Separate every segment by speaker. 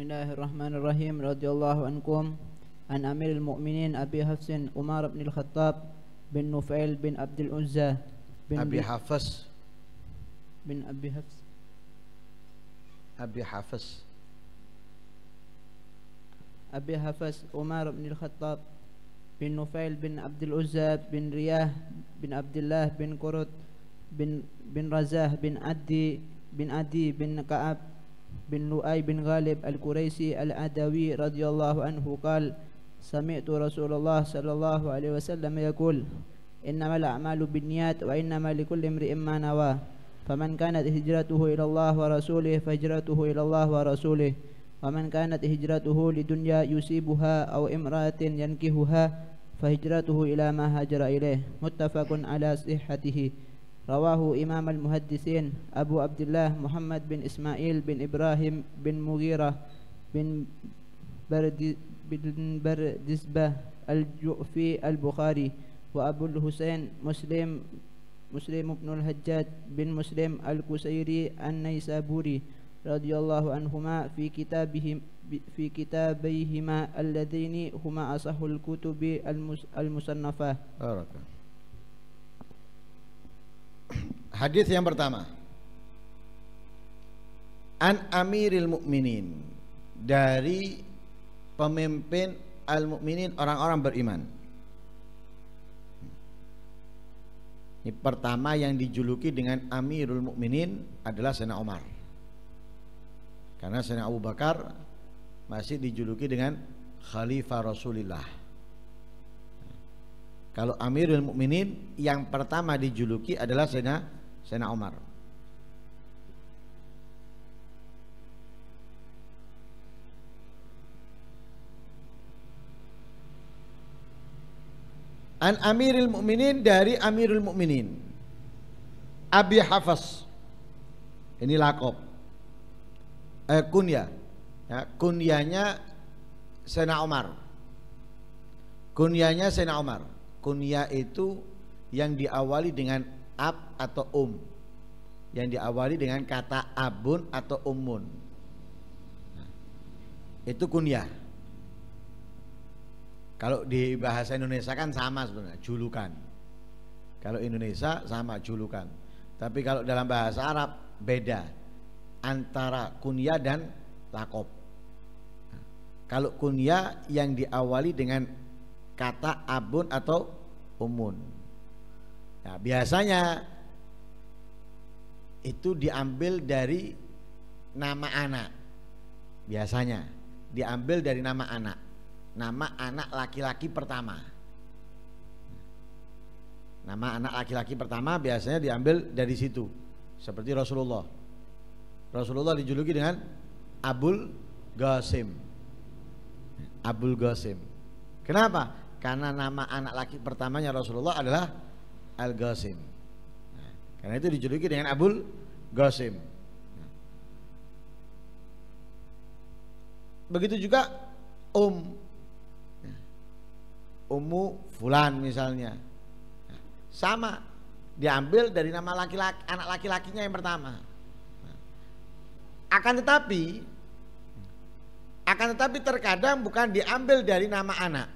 Speaker 1: بسم الله الرحمن الرحيم رضي الله عنكم عن أمير المؤمنين أبي حفص عمر بن الخطاب بن نفيل بن عبد الأنزة بن أبي حفص بن أبي حفص أبي حفص أبي حفص عمر بن الخطاب بن نفيل بن عبد العزى بن رياه بن عبد الله بن قرط بن بن رزاه بن عدي بن عدي بن كعب بن نؤي بن غالب الكريسي العدوي رضي الله عنه قال سمعت رسول الله صلى الله عليه وسلم يقول إنما الأعمال بالنيات وإنما لكل امرئ ما نوى فمن كانت هجرته إلى الله ورسوله فهجرته إلى الله ورسوله ومن كانت هجرته لدنيا يصيبها أو امرأة ينكهها فهجرته إلى ما هاجر إليه متفق على صحته رواه إمام المهدثين أبو عبد الله محمد بن إسماعيل بن إبراهيم بن مغيرة بن برد بن الجؤفي البخاري وأبو الحسين مسلم مسلم بن الحجاج بن مسلم الكسيري النيسابوري رضي الله عنهما في كتابهم في كتابيهما اللذين هما أصح الكتب المصنفة. بارك
Speaker 2: Hadis yang pertama. An Amiril Mukminin dari pemimpin al mukminin orang-orang beriman. Ini pertama yang dijuluki dengan Amirul Mukminin adalah Sena Omar. Karena Sena Abu Bakar masih dijuluki dengan Khalifah Rasulullah. Kalau Amirul Mukminin yang pertama dijuluki adalah Sena Sena Omar. An Amirul Mukminin dari Amirul Mukminin. Abi Hafas. Ini lakop. Eh, kunya. Ya, kunyanya Sena Omar. Kunyanya Sena Omar kunyah itu yang diawali dengan ab atau um yang diawali dengan kata abun atau umun nah, itu kunyah kalau di bahasa Indonesia kan sama sebenarnya julukan kalau Indonesia sama julukan tapi kalau dalam bahasa Arab beda antara kunyah dan lakop nah, kalau kunyah yang diawali dengan kata abun atau umun. Nah, biasanya itu diambil dari nama anak. Biasanya diambil dari nama anak. Nama anak laki-laki pertama. Nama anak laki-laki pertama biasanya diambil dari situ. Seperti Rasulullah. Rasulullah dijuluki dengan Abul Gosim. Abul Gosim. Kenapa? karena nama anak laki pertamanya Rasulullah adalah Al Ghazim. karena itu dijuluki dengan Abul Ghazim. Begitu juga Um Umu Fulan misalnya. sama diambil dari nama laki-laki anak laki-lakinya yang pertama. Akan tetapi akan tetapi terkadang bukan diambil dari nama anak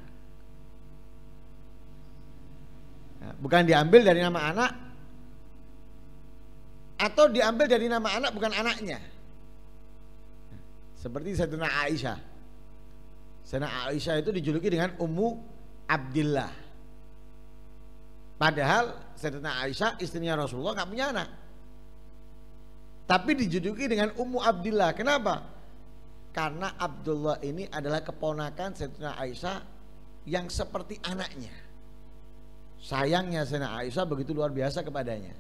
Speaker 2: Ya, bukan diambil dari nama anak atau diambil dari nama anak bukan anaknya seperti Sayyidina Aisyah Sayyidina Aisyah itu dijuluki dengan Ummu Abdillah padahal Sayyidina Aisyah istrinya Rasulullah nggak punya anak tapi dijuluki dengan Ummu Abdillah kenapa? karena Abdullah ini adalah keponakan Sayyidina Aisyah yang seperti anaknya Sayangnya Sena Aisyah begitu luar biasa kepadanya.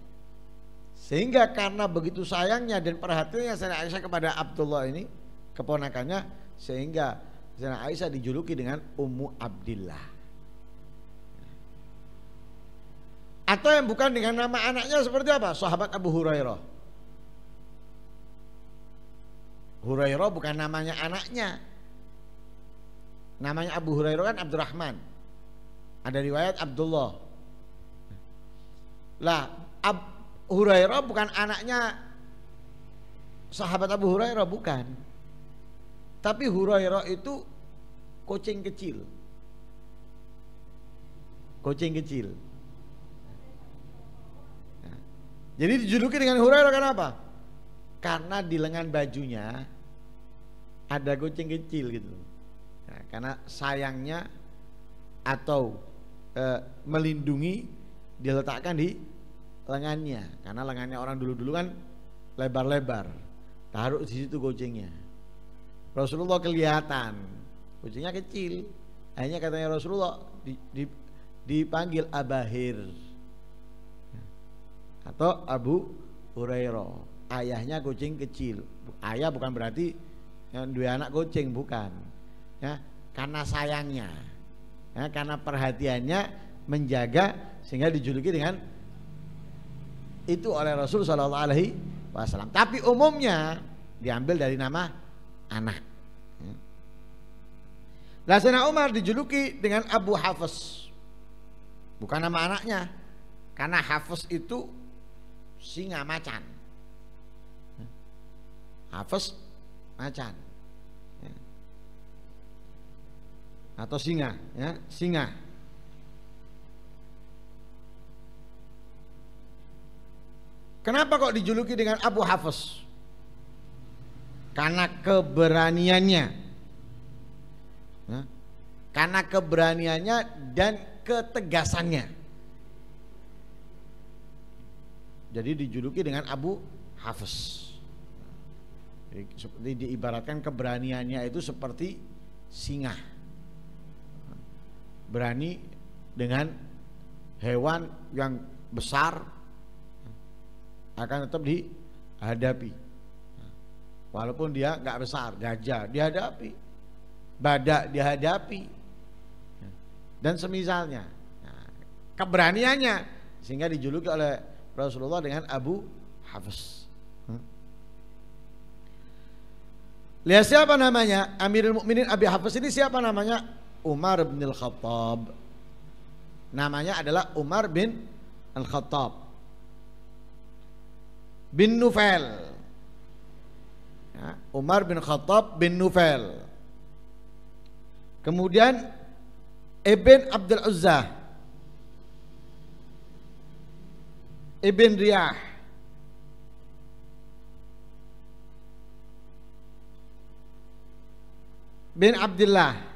Speaker 2: Sehingga karena begitu sayangnya dan perhatiannya Sena Aisyah kepada Abdullah ini, keponakannya, sehingga Sena Aisyah dijuluki dengan Ummu Abdillah. Atau yang bukan dengan nama anaknya seperti apa? Sahabat Abu Hurairah. Hurairah bukan namanya anaknya. Namanya Abu Hurairah kan Abdurrahman. Ada riwayat Abdullah. Lah, Ab Hurairah bukan anaknya sahabat Abu Hurairah bukan. Tapi Hurairah itu kucing kecil. Kucing kecil. Nah, jadi dijuluki dengan Hurairah karena apa? Karena di lengan bajunya ada kucing kecil gitu. Nah, karena sayangnya atau e, melindungi diletakkan di lengannya karena lengannya orang dulu-dulu kan lebar-lebar taruh di situ kucingnya Rasulullah kelihatan kucingnya kecil hanya katanya Rasulullah dipanggil Abahir atau Abu Hurairah ayahnya kucing kecil ayah bukan berarti yang dua anak kucing bukan ya karena sayangnya ya, karena perhatiannya menjaga sehingga dijuluki dengan itu oleh Rasul Shallallahu Alaihi Wasallam. Tapi umumnya diambil dari nama anak. Lasana Umar dijuluki dengan Abu Hafiz. Bukan nama anaknya. Karena Hafiz itu singa macan. Hafiz macan. Atau singa, ya, singa. Kenapa kok dijuluki dengan Abu Hafiz? Karena keberaniannya. karena keberaniannya dan ketegasannya. Jadi dijuluki dengan Abu Hafiz. Jadi, seperti diibaratkan keberaniannya itu seperti singa. Berani dengan hewan yang besar akan tetap dihadapi. Walaupun dia nggak besar, gajah dihadapi, badak dihadapi, dan semisalnya. keberaniannya sehingga dijuluki oleh Rasulullah dengan Abu Hafiz. Lihat siapa namanya Amirul Mukminin Abi Hafiz ini siapa namanya Umar bin Al Khattab. Namanya adalah Umar bin Al Khattab bin Nufail. Ya, Umar bin Khattab bin Nufail. Kemudian Ibn Abdul Uzza. Ibn Riyah. Bin Abdullah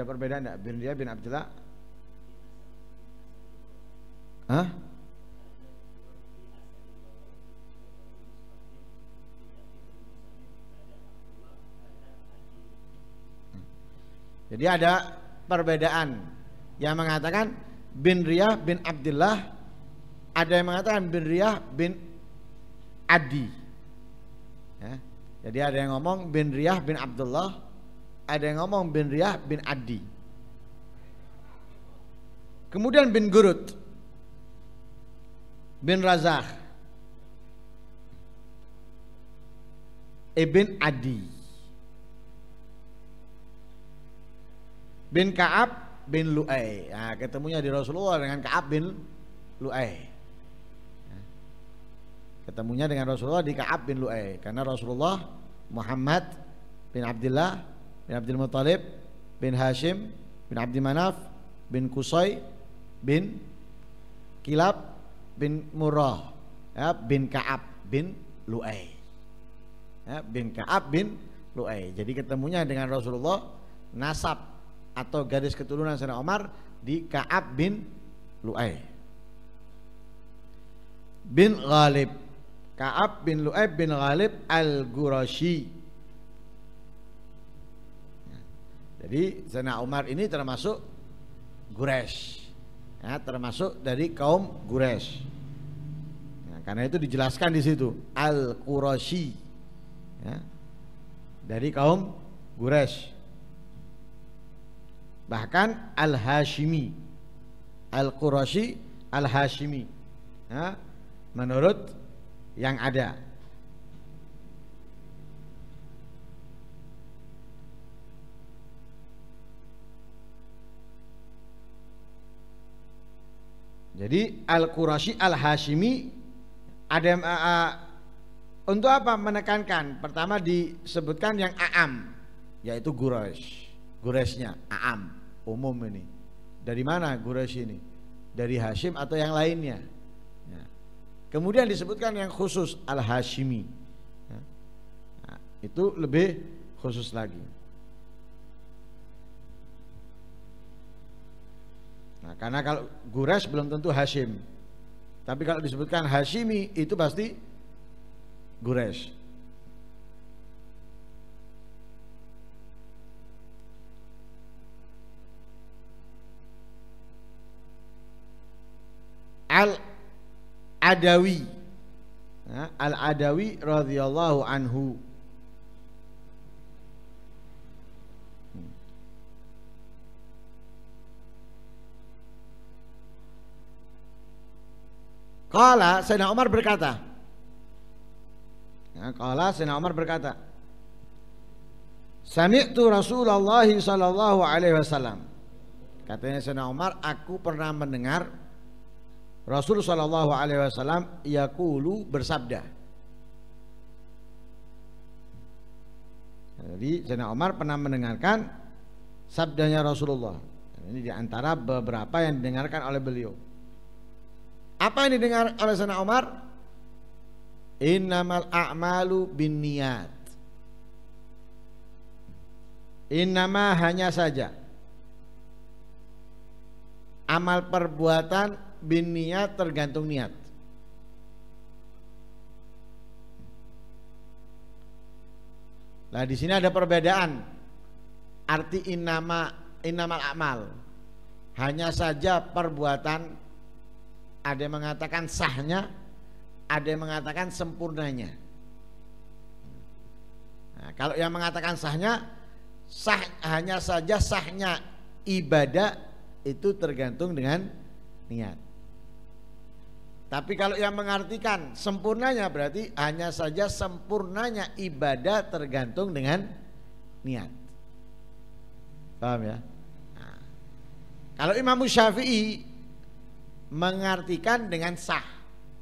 Speaker 2: Ada perbedaan tidak? Bin Dia bin Abdullah? Hah? Jadi ada perbedaan yang mengatakan bin Riyah bin Abdullah ada yang mengatakan bin Riyah bin Adi. Ya. Jadi ada yang ngomong bin Riyah bin Abdullah ada yang ngomong bin Riyah bin Adi. Kemudian bin Gurut bin Razak eh, Ibn Adi bin Kaab bin Lu'ay. Nah, ketemunya di Rasulullah dengan Kaab bin Lu'ay. Ketemunya dengan Rasulullah di Kaab bin Lu'ay karena Rasulullah Muhammad bin Abdullah bin Abdul Muttalib bin Hashim bin Abdi Manaf bin Kusai bin Kilab bin Murrah ya, bin Ka'ab bin Lu'ay ya, bin Ka'ab bin Lu'ay jadi ketemunya dengan Rasulullah nasab atau garis keturunan Sayyidina Omar di Ka'ab bin Lu'ay bin Ghalib Ka'ab bin Lu'ay bin Ghalib al gurashi Jadi Zainal Umar ini termasuk Guresh. Ya, termasuk dari kaum Guresh. Ya, karena itu dijelaskan di situ al Qurashi. Ya, dari kaum Guresh. Bahkan Al-Hashimi. Al-Qurashi Al-Hashimi. Ya, menurut yang ada Jadi Al-Qurashi Al-Hashimi ada uh, untuk apa menekankan? Pertama disebutkan yang Aam yaitu Quraisy. Quraisynya Aam umum ini. Dari mana Quraisy ini? Dari Hashim atau yang lainnya? Ya. Kemudian disebutkan yang khusus Al-Hashimi. Ya. Nah, itu lebih khusus lagi. Nah, karena kalau Gures belum tentu Hashim. Tapi kalau disebutkan Hashimi itu pasti Gures. Al Adawi. Ya, Al Adawi radhiyallahu anhu Kala Sayyidina Umar berkata ya, Kala Sayyidina Umar berkata Sami'tu Rasulullah sallallahu alaihi wasallam Katanya Sayyidina Umar Aku pernah mendengar Rasul sallallahu alaihi wasallam Yakulu bersabda Jadi Sayyidina Umar pernah mendengarkan Sabdanya Rasulullah Ini diantara beberapa yang didengarkan oleh beliau apa yang didengar oleh Sana Umar? Innamal a'malu bin niat. Innama hanya saja Amal perbuatan bin niat tergantung niat Nah di sini ada perbedaan arti innama innamal amal hanya saja perbuatan ada yang mengatakan sahnya, ada yang mengatakan sempurnanya. Nah, kalau yang mengatakan sahnya, sah hanya saja sahnya ibadah itu tergantung dengan niat. Tapi kalau yang mengartikan sempurnanya berarti hanya saja sempurnanya ibadah tergantung dengan niat. Paham ya? Nah, kalau Imam Syafi'i mengartikan dengan sah.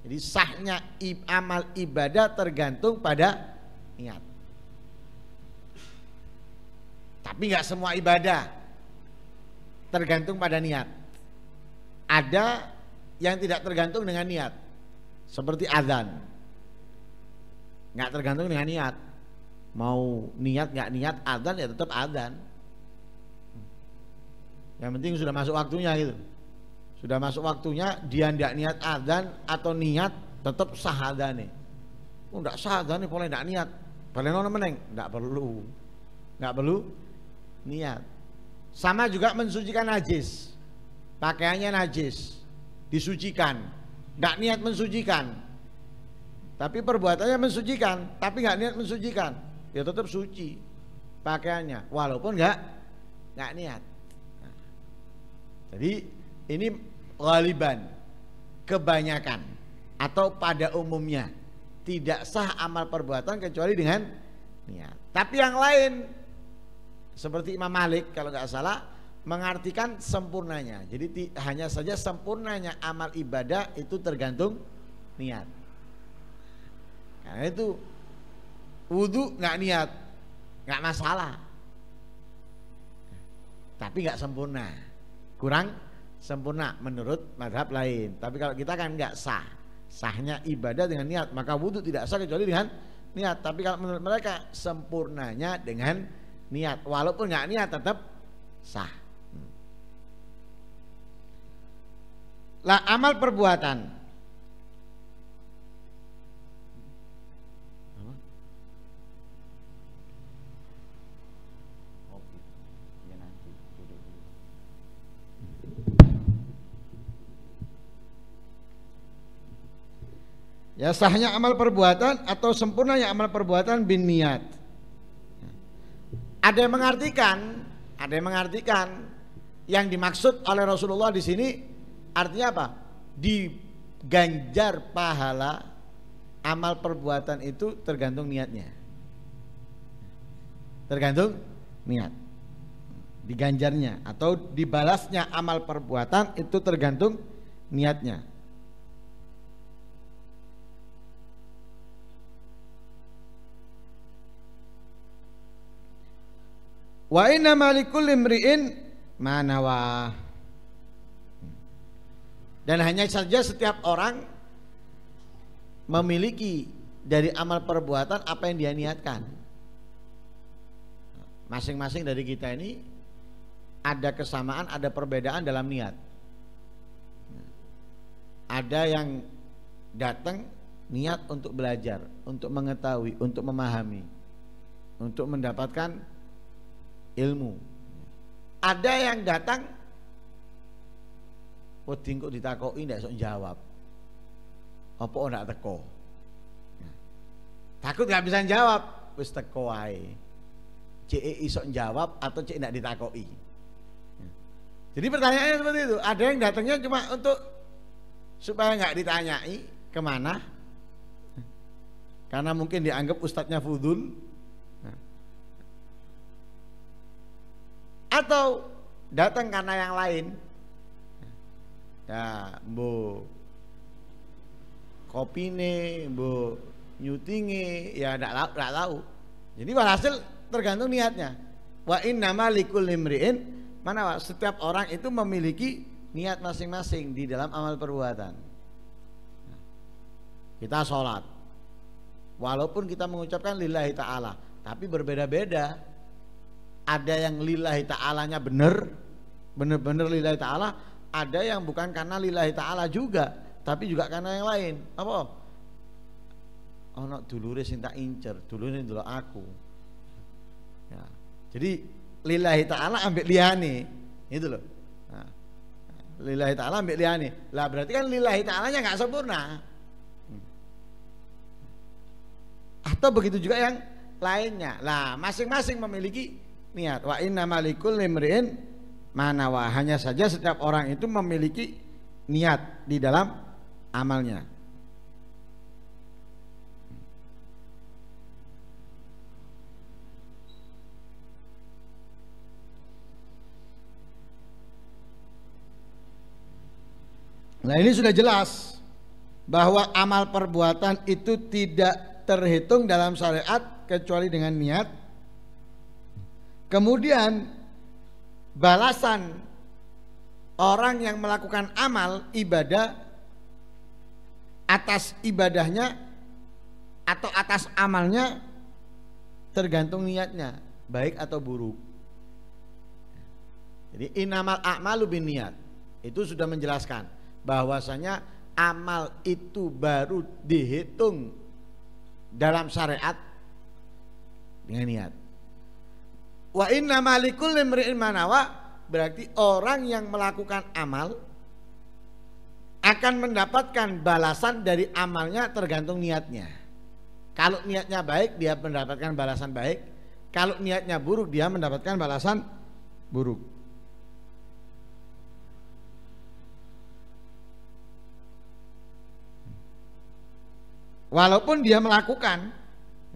Speaker 2: Jadi sahnya amal ibadah tergantung pada niat. Tapi nggak semua ibadah tergantung pada niat. Ada yang tidak tergantung dengan niat, seperti azan. Nggak tergantung dengan niat. Mau niat nggak niat azan ya tetap azan. Yang penting sudah masuk waktunya gitu. Sudah masuk waktunya dia tidak niat adzan atau niat tetap nih Oh tidak nih boleh tidak niat. Boleh nona meneng? Tidak perlu. Tidak perlu niat. Sama juga mensucikan najis. Pakaiannya najis. Disucikan. Tidak niat mensucikan. Tapi perbuatannya mensucikan. Tapi nggak niat mensucikan. Ya tetap suci pakaiannya. Walaupun nggak nggak niat. Nah. jadi ini ghaliban kebanyakan atau pada umumnya tidak sah amal perbuatan kecuali dengan niat. Tapi yang lain seperti Imam Malik kalau nggak salah mengartikan sempurnanya. Jadi hanya saja sempurnanya amal ibadah itu tergantung niat. Karena itu wudhu nggak niat nggak masalah, tapi nggak sempurna, kurang sempurna menurut madhab lain. Tapi kalau kita kan nggak sah. Sahnya ibadah dengan niat, maka wudhu tidak sah kecuali dengan niat. Tapi kalau menurut mereka sempurnanya dengan niat. Walaupun nggak niat tetap sah. Hmm. Lah amal perbuatan Ya sahnya amal perbuatan atau sempurnanya amal perbuatan bin niat. Ada yang mengartikan, ada yang mengartikan yang dimaksud oleh Rasulullah di sini artinya apa? Diganjar pahala amal perbuatan itu tergantung niatnya. Tergantung niat. Diganjarnya atau dibalasnya amal perbuatan itu tergantung niatnya. Wa inna malikul limriin manawa. Dan hanya saja setiap orang memiliki dari amal perbuatan apa yang dia niatkan. Masing-masing dari kita ini ada kesamaan, ada perbedaan dalam niat. Ada yang datang niat untuk belajar, untuk mengetahui, untuk memahami, untuk mendapatkan ilmu. Ada yang datang wedding oh, kok ditakoki tidak sok jawab. Apa orang teko? Takut nggak bisa jawab, wis teko wae. Cek isok jawab atau cek tidak ditakoi. Jadi pertanyaannya seperti itu. Ada yang datangnya cuma untuk supaya nggak ditanyai kemana, karena mungkin dianggap ustadznya fudul atau datang karena yang lain ya bu kopi kopine bu nyutingi ya tidak tahu jadi hasil tergantung niatnya wa inna malikul limriin mana Pak? setiap orang itu memiliki niat masing-masing di dalam amal perbuatan kita sholat walaupun kita mengucapkan lillahi ta'ala tapi berbeda-beda ada yang lillahi ta'alanya benar benar-benar lillahi ta'ala ada yang bukan karena lillahi ta'ala juga tapi juga karena yang lain apa ono oh, dulure sing tak incer dulure dulu aku ya. jadi lillahi ta'ala ambil liyane itu loh ya. lillahi ta'ala ambil liyane lah berarti kan lillahi ta'alanya nggak sempurna hmm. atau begitu juga yang lainnya lah masing-masing memiliki niat wa inna malikul limriin manawa hanya saja setiap orang itu memiliki niat di dalam amalnya Nah ini sudah jelas bahwa amal perbuatan itu tidak terhitung dalam syariat kecuali dengan niat Kemudian balasan orang yang melakukan amal ibadah atas ibadahnya atau atas amalnya tergantung niatnya baik atau buruk. Jadi inamal a'malu bin niat itu sudah menjelaskan bahwasanya amal itu baru dihitung dalam syariat dengan niat. Wa inna malikul limri'in manawa berarti orang yang melakukan amal akan mendapatkan balasan dari amalnya tergantung niatnya. Kalau niatnya baik dia mendapatkan balasan baik, kalau niatnya buruk dia mendapatkan balasan buruk. Walaupun dia melakukan,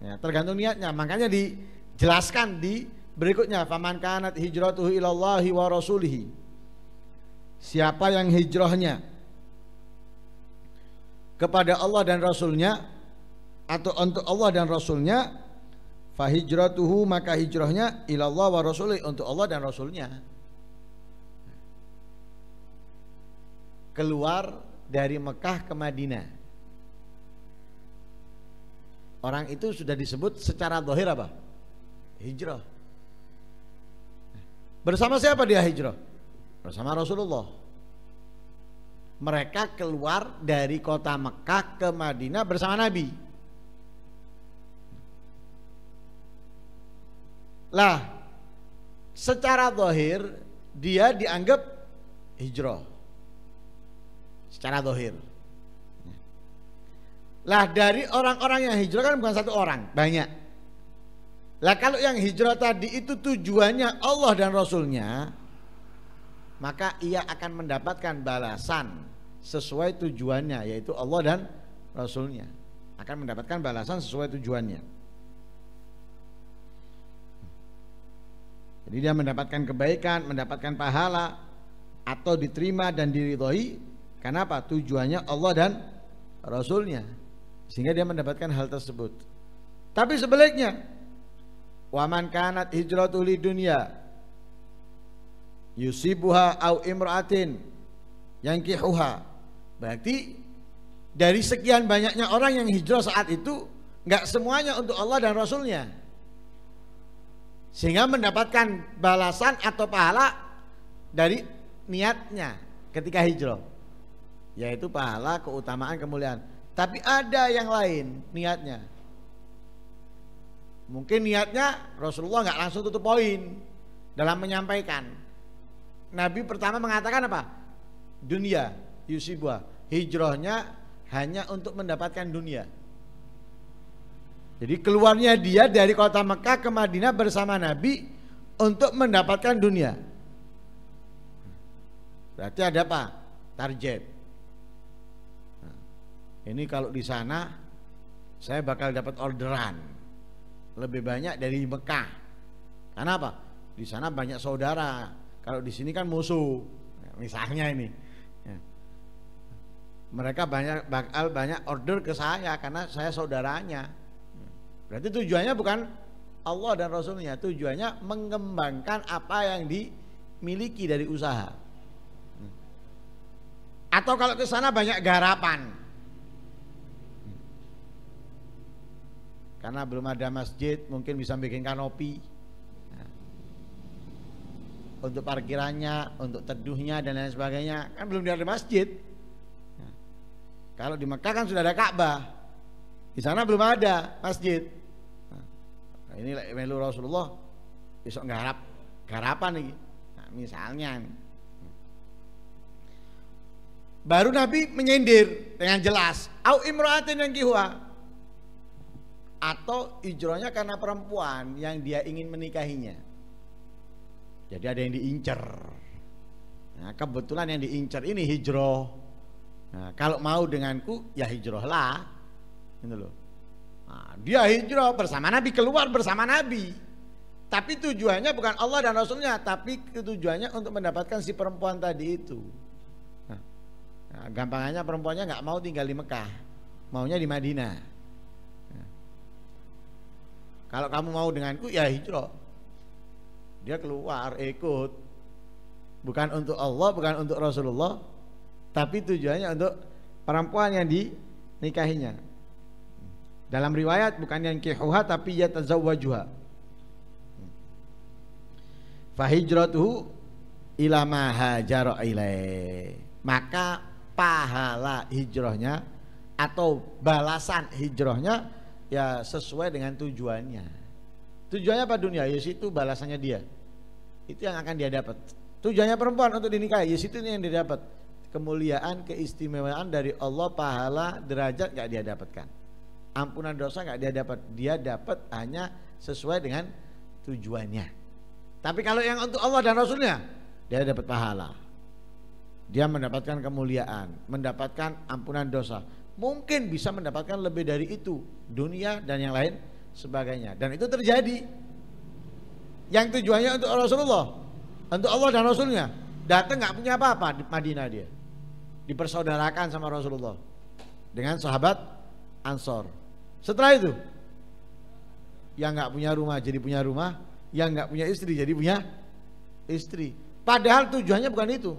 Speaker 2: ya, tergantung niatnya. Makanya dijelaskan di Berikutnya faman kanat hijratuhu ilallahi wa rasulihi. Siapa yang hijrahnya kepada Allah dan Rasulnya atau untuk Allah dan Rasulnya fahijratuhu maka hijrahnya ilallah wa rasulih untuk Allah dan Rasulnya keluar dari Mekah ke Madinah orang itu sudah disebut secara dohir apa? hijrah Bersama siapa dia hijrah? Bersama Rasulullah. Mereka keluar dari kota Mekah ke Madinah bersama Nabi. Lah, secara zahir dia dianggap hijrah. Secara zahir. Lah dari orang-orang yang hijrah kan bukan satu orang, banyak. Lah kalau yang hijrah tadi itu tujuannya Allah dan Rasulnya, maka ia akan mendapatkan balasan sesuai tujuannya, yaitu Allah dan Rasulnya akan mendapatkan balasan sesuai tujuannya. Jadi dia mendapatkan kebaikan, mendapatkan pahala atau diterima dan diridhoi Kenapa? Tujuannya Allah dan Rasulnya. Sehingga dia mendapatkan hal tersebut. Tapi sebaliknya, Waman kanat hijratu li dunya yusibuha au imra'atin kihuha Berarti dari sekian banyaknya orang yang hijrah saat itu nggak semuanya untuk Allah dan Rasulnya sehingga mendapatkan balasan atau pahala dari niatnya ketika hijrah yaitu pahala keutamaan kemuliaan tapi ada yang lain niatnya Mungkin niatnya Rasulullah nggak langsung tutup poin dalam menyampaikan. Nabi pertama mengatakan apa? Dunia Yusibwa. Hijrahnya hanya untuk mendapatkan dunia. Jadi keluarnya dia dari kota Mekah ke Madinah bersama Nabi untuk mendapatkan dunia. Berarti ada apa? Target. Nah, ini kalau di sana saya bakal dapat orderan lebih banyak dari Mekah. Karena apa? Di sana banyak saudara. Kalau di sini kan musuh. Misalnya ini. Ya. Mereka banyak bakal banyak order ke saya karena saya saudaranya. Berarti tujuannya bukan Allah dan Rasulnya, tujuannya mengembangkan apa yang dimiliki dari usaha. Atau kalau ke sana banyak garapan, Karena belum ada masjid, mungkin bisa bikin kanopi. Untuk parkirannya, untuk teduhnya dan lain sebagainya, kan belum ada masjid. Kalau di Mekah kan sudah ada Ka'bah. Di sana belum ada masjid. Nah, ini melu Rasulullah besok nggarap garapan nih. Nah, misalnya Baru Nabi menyindir dengan jelas, au imra'atin yang kiwa." atau hijrahnya karena perempuan yang dia ingin menikahinya. Jadi ada yang diincer. Nah, kebetulan yang diincer ini hijrah. Nah, kalau mau denganku ya hijrahlah. Gitu loh. Nah, dia hijrah bersama Nabi keluar bersama Nabi. Tapi tujuannya bukan Allah dan Rasulnya, tapi tujuannya untuk mendapatkan si perempuan tadi itu. Nah, nah gampangannya perempuannya nggak mau tinggal di Mekah, maunya di Madinah. Kalau kamu mau denganku ya hijrah. Dia keluar ikut. Bukan untuk Allah, bukan untuk Rasulullah, tapi tujuannya untuk perempuan yang dinikahinya. Dalam riwayat bukan yang kihuha tapi ya tazawwajuha. Fahijratuhu ila ma hajara Maka pahala hijrahnya atau balasan hijrahnya ya sesuai dengan tujuannya. Tujuannya apa dunia? Yes ya, itu balasannya dia. Itu yang akan dia dapat. Tujuannya perempuan untuk dinikahi, Yes ya, itu yang dia dapat. Kemuliaan, keistimewaan dari Allah, pahala, derajat gak dia dapatkan. Ampunan dosa gak dia dapat. Dia dapat hanya sesuai dengan tujuannya. Tapi kalau yang untuk Allah dan Rasulnya, dia dapat pahala. Dia mendapatkan kemuliaan, mendapatkan ampunan dosa, mungkin bisa mendapatkan lebih dari itu dunia dan yang lain sebagainya dan itu terjadi yang tujuannya untuk Rasulullah untuk Allah dan Rasulnya datang nggak punya apa-apa di Madinah dia dipersaudarakan sama Rasulullah dengan sahabat Ansor setelah itu yang nggak punya rumah jadi punya rumah yang nggak punya istri jadi punya istri padahal tujuannya bukan itu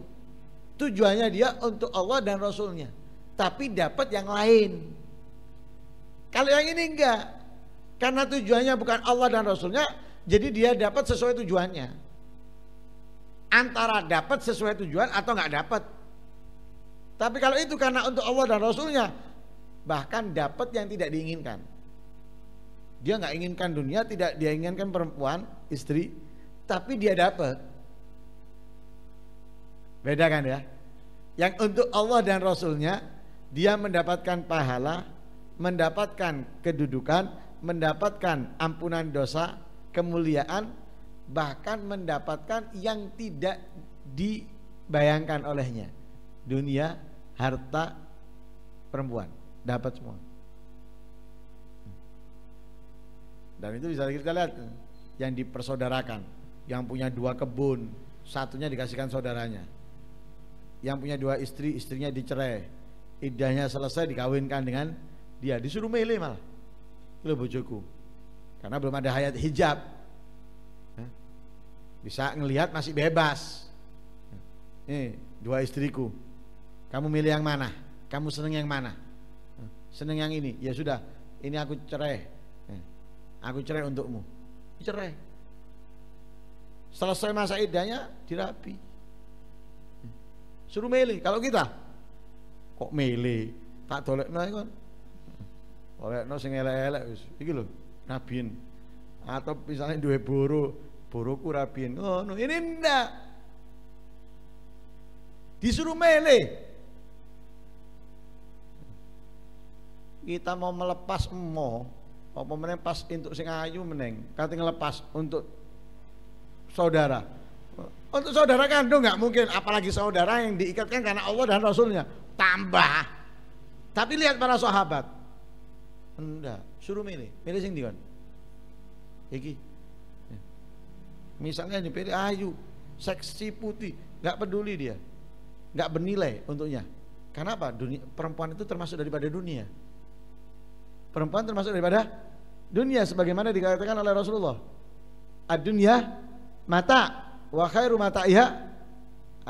Speaker 2: tujuannya dia untuk Allah dan Rasulnya nya tapi dapat yang lain. Kalau yang ini enggak, karena tujuannya bukan Allah dan Rasulnya, jadi dia dapat sesuai tujuannya. Antara dapat sesuai tujuan atau enggak dapat. Tapi kalau itu karena untuk Allah dan Rasulnya, bahkan dapat yang tidak diinginkan. Dia enggak inginkan dunia, tidak dia inginkan perempuan, istri, tapi dia dapat. Beda kan ya? Yang untuk Allah dan Rasulnya dia mendapatkan pahala, mendapatkan kedudukan, mendapatkan ampunan dosa, kemuliaan, bahkan mendapatkan yang tidak dibayangkan olehnya. Dunia, harta, perempuan, dapat semua. Dan itu bisa kita lihat yang dipersaudarakan, yang punya dua kebun, satunya dikasihkan saudaranya. Yang punya dua istri, istrinya dicerai, idahnya selesai dikawinkan dengan dia disuruh milih malah lo bojoku karena belum ada hayat hijab bisa ngelihat masih bebas ini eh, dua istriku kamu milih yang mana kamu seneng yang mana seneng yang ini ya sudah ini aku cerai aku cerai untukmu cerai selesai masa idahnya dirapi suruh milih kalau kita kok milih tak kan iku dolekno sing elek-elek wis iki lho rabin atau misalnya dua buru buruku rabin oh no ini ndak disuruh milih kita mau melepas emo apa meneng pas untuk sing ayu meneng kata ngelepas untuk saudara untuk saudara kandung nggak mungkin apalagi saudara yang diikatkan karena Allah dan Rasulnya tambah. Tapi lihat para sahabat. Enggak, suruh milih. Milih sing dikon. Iki. Misalnya ini pilih ayu, seksi putih, nggak peduli dia. nggak bernilai untuknya. Karena apa? Dunia, perempuan itu termasuk daripada dunia. Perempuan termasuk daripada dunia sebagaimana dikatakan oleh Rasulullah. Ad-dunya mata wa khairu mata'iha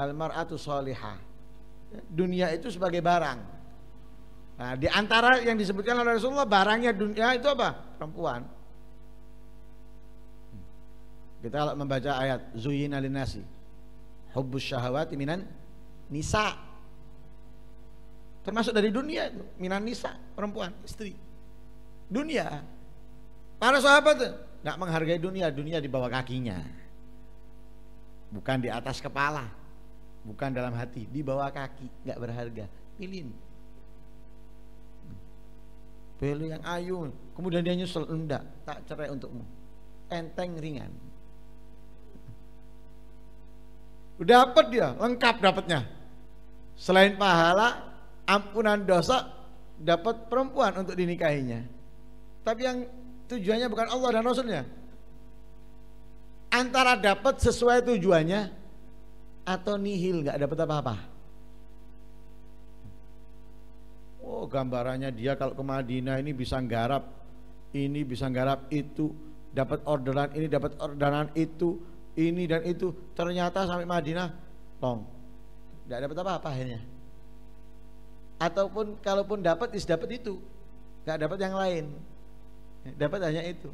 Speaker 2: al-mar'atu salihah dunia itu sebagai barang. Nah, di antara yang disebutkan oleh Rasulullah barangnya dunia itu apa? Perempuan. Kita kalau membaca ayat zuyina linasi hubbus syahawat minan nisa. Termasuk dari dunia itu, minan nisa, perempuan, istri. Dunia. Para sahabat nggak menghargai dunia, dunia di bawah kakinya. Bukan di atas kepala bukan dalam hati di bawah kaki nggak berharga pilih pilih yang ayun. kemudian dia nyusul enggak tak cerai untukmu enteng ringan Udah dapat dia lengkap dapatnya selain pahala ampunan dosa dapat perempuan untuk dinikahinya tapi yang tujuannya bukan Allah dan Rasulnya antara dapat sesuai tujuannya atau nihil nggak dapat apa-apa? Oh gambarannya dia kalau ke Madinah ini bisa nggarap, ini bisa nggarap itu, dapat orderan ini, dapat orderan itu, ini dan itu. Ternyata sampai Madinah, tong, nggak dapat apa-apa akhirnya. Ataupun kalaupun dapat, is dapat itu, nggak dapat yang lain, dapat hanya itu,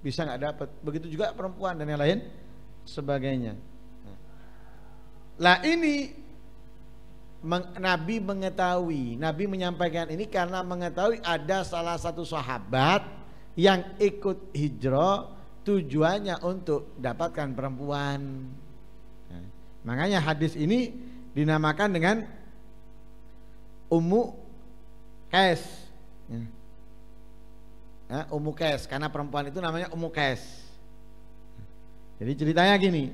Speaker 2: bisa nggak dapat. Begitu juga perempuan dan yang lain sebagainya. Lah ini Nabi mengetahui, Nabi menyampaikan ini karena mengetahui ada salah satu sahabat yang ikut hijrah tujuannya untuk dapatkan perempuan. Nah, makanya hadis ini dinamakan dengan Ummu Kes. Ya. ya, Ummu Kes karena perempuan itu namanya Ummu Kes. Jadi ceritanya gini,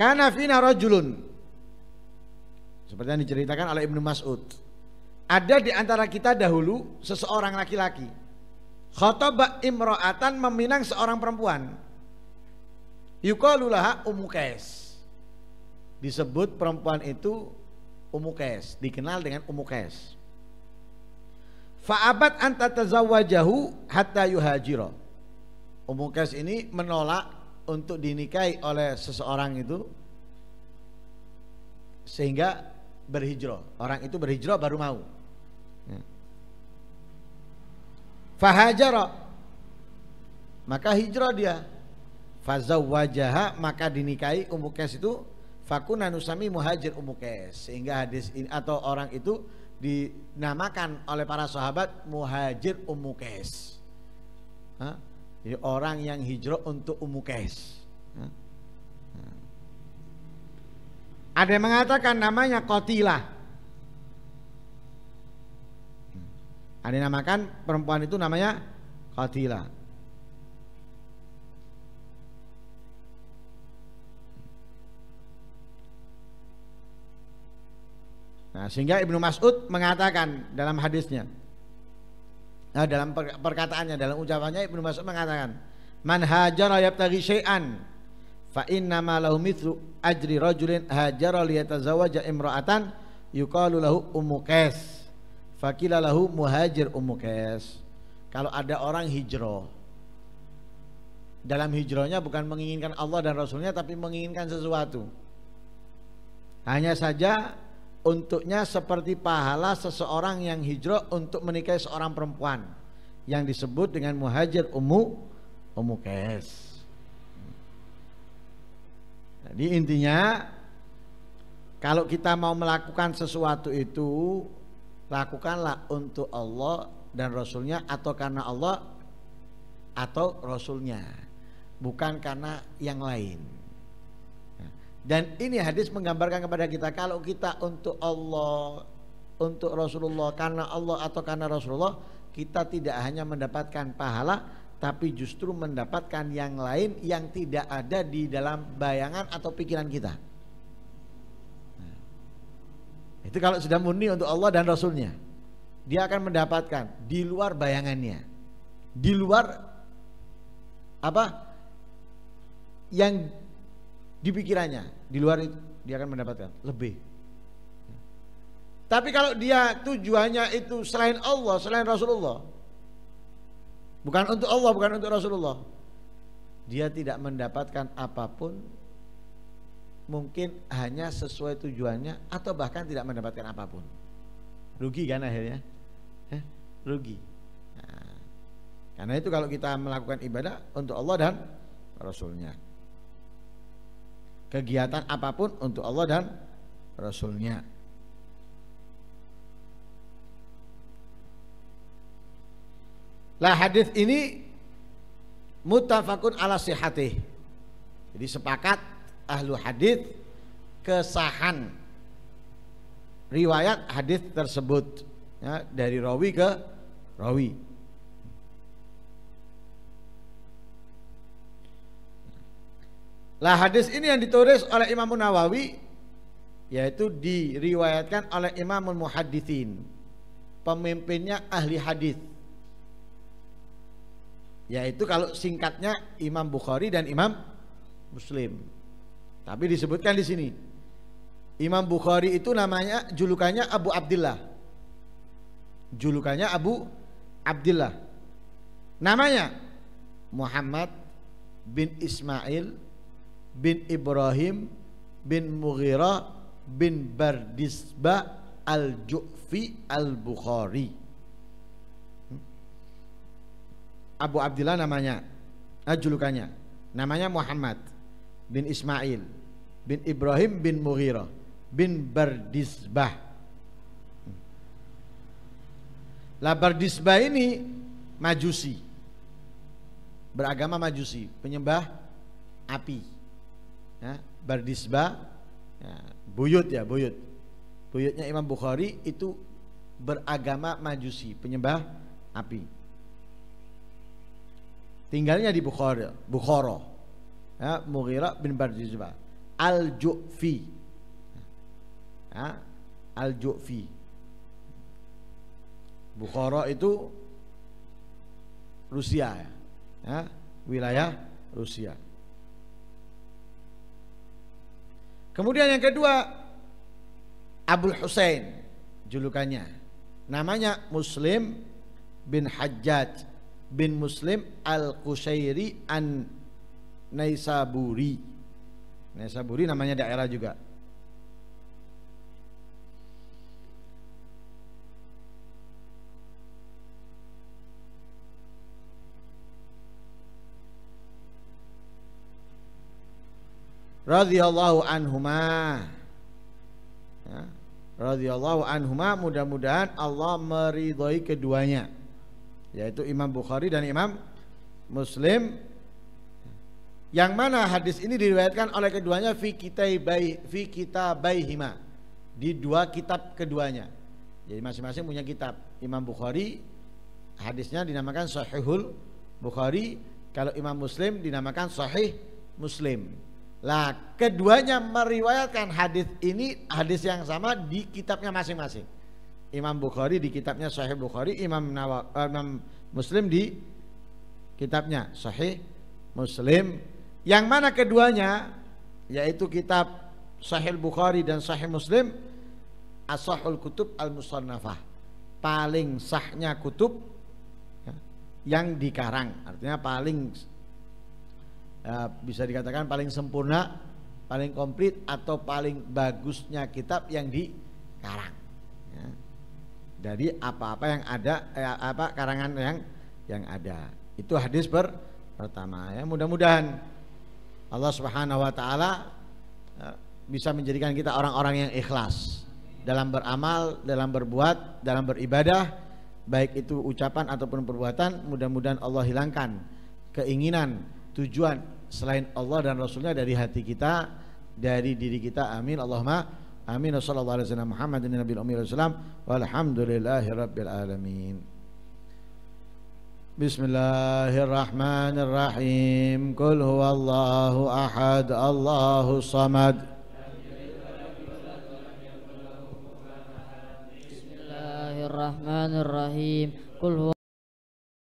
Speaker 2: Karena fina rajulun. Seperti yang diceritakan oleh Ibnu Mas'ud. Ada di antara kita dahulu seseorang laki-laki. Khotoba imro'atan meminang seorang perempuan. Yukolulaha umukes. Disebut perempuan itu umukes. Dikenal dengan umukes. Fa'abat anta hatta yuhajiro. Umukes ini menolak untuk dinikahi oleh seseorang itu sehingga berhijrah. Orang itu berhijrah baru mau. Ya. Fahajara maka hijrah dia. Fazawwajaha maka dinikahi umukes itu fakuna nusami muhajir umukes sehingga hadis ini atau orang itu dinamakan oleh para sahabat muhajir umukes. Jadi ya, orang yang hijrah untuk umukes. Ya. Ada yang mengatakan namanya kotila. Hmm. Ada yang namakan perempuan itu namanya kotila. Nah, sehingga Ibnu Mas'ud mengatakan dalam hadisnya, Nah, dalam perkataannya, dalam ucapannya Ibnu Mas'ud mengatakan, "Man hajara yabtaghi syai'an fa inna ma lahu mithlu ajri rajulin hajara liyatazawaja imra'atan yuqalu lahu ummu qais." Fakila lahu muhajir ummu qais. Kalau ada orang hijrah dalam hijrahnya bukan menginginkan Allah dan Rasulnya tapi menginginkan sesuatu. Hanya saja untuknya seperti pahala seseorang yang hijrah untuk menikahi seorang perempuan yang disebut dengan muhajir umu umu kes. Jadi intinya kalau kita mau melakukan sesuatu itu lakukanlah untuk Allah dan Rasulnya atau karena Allah atau Rasulnya bukan karena yang lain. Dan ini hadis menggambarkan kepada kita kalau kita untuk Allah, untuk Rasulullah, karena Allah atau karena Rasulullah, kita tidak hanya mendapatkan pahala tapi justru mendapatkan yang lain yang tidak ada di dalam bayangan atau pikiran kita. Nah, itu kalau sudah murni untuk Allah dan Rasulnya, dia akan mendapatkan di luar bayangannya, di luar apa yang di pikirannya, di luar itu dia akan mendapatkan lebih. Tapi kalau dia tujuannya itu selain Allah, selain Rasulullah, bukan untuk Allah, bukan untuk Rasulullah, dia tidak mendapatkan apapun, mungkin hanya sesuai tujuannya atau bahkan tidak mendapatkan apapun. Rugi kan akhirnya, eh, rugi. Nah, karena itu kalau kita melakukan ibadah untuk Allah dan Rasulnya kegiatan apapun untuk Allah dan Rasulnya lah hadis ini mutafakun ala sihati. jadi sepakat ahlu hadis kesahan riwayat hadis tersebut ya, dari rawi ke rawi Lah hadis ini yang ditulis oleh Imam Nawawi yaitu diriwayatkan oleh Imam Muhaddithin. Pemimpinnya ahli hadis. Yaitu kalau singkatnya Imam Bukhari dan Imam Muslim. Tapi disebutkan di sini Imam Bukhari itu namanya julukannya Abu Abdullah. Julukannya Abu Abdullah. Namanya Muhammad bin Ismail bin Ibrahim bin Mughirah bin Bardisba Al-Ju'fi Al-Bukhari. Hmm? Abu Abdullah namanya, ah, julukannya. Namanya Muhammad bin Ismail bin Ibrahim bin Mughirah bin Bardisbah. Hmm. Lah Bardisbah ini majusi. Beragama majusi, penyembah api ya, berdisbah ya, buyut ya buyut buyutnya Imam Bukhari itu beragama majusi penyembah api tinggalnya di Bukhara Bukhoro, ya, Mughira bin Bardisba, Al-Ju'fi ya, Al-Ju'fi Bukhara itu Rusia ya, ya wilayah Rusia Kemudian yang kedua, Abdul Hussein julukannya. Namanya Muslim bin Hajjaj bin Muslim Al-Qushairi an Naisaburi. Naisaburi namanya daerah juga. radhiyallahu anhuma. Ya. Radhiyallahu anhuma mudah-mudahan Allah meridhoi keduanya. Yaitu Imam Bukhari dan Imam Muslim yang mana hadis ini diriwayatkan oleh keduanya fi kitabai fi kitabaihima di dua kitab keduanya. Jadi masing-masing punya kitab. Imam Bukhari hadisnya dinamakan Sahihul Bukhari, kalau Imam Muslim dinamakan Sahih Muslim. Lah, keduanya meriwayatkan hadis ini hadis yang sama di kitabnya masing-masing. Imam Bukhari di kitabnya Sahih Bukhari, Imam uh, Imam Muslim di kitabnya Sahih Muslim. Yang mana keduanya yaitu kitab Sahih Bukhari dan Sahih Muslim Asahul Kutub Al-Musannafah. Paling sahnya kutub ya, yang dikarang, artinya paling ya, bisa dikatakan paling sempurna, paling komplit atau paling bagusnya kitab yang dikarang. Ya. Dari apa-apa yang ada, eh, apa karangan yang yang ada. Itu hadis ber, pertama. Ya, mudah-mudahan Allah Subhanahu Wa Taala ya, bisa menjadikan kita orang-orang yang ikhlas dalam beramal, dalam berbuat, dalam beribadah, baik itu ucapan ataupun perbuatan. Mudah-mudahan Allah hilangkan keinginan tujuan selain Allah dan Rasulnya dari hati kita dari diri kita amin Allahumma amin sallallahu rabbil alamin Bismillahirrahmanirrahim Qul huwallahu ahad Allahu samad
Speaker 1: Bismillahirrahmanirrahim Qul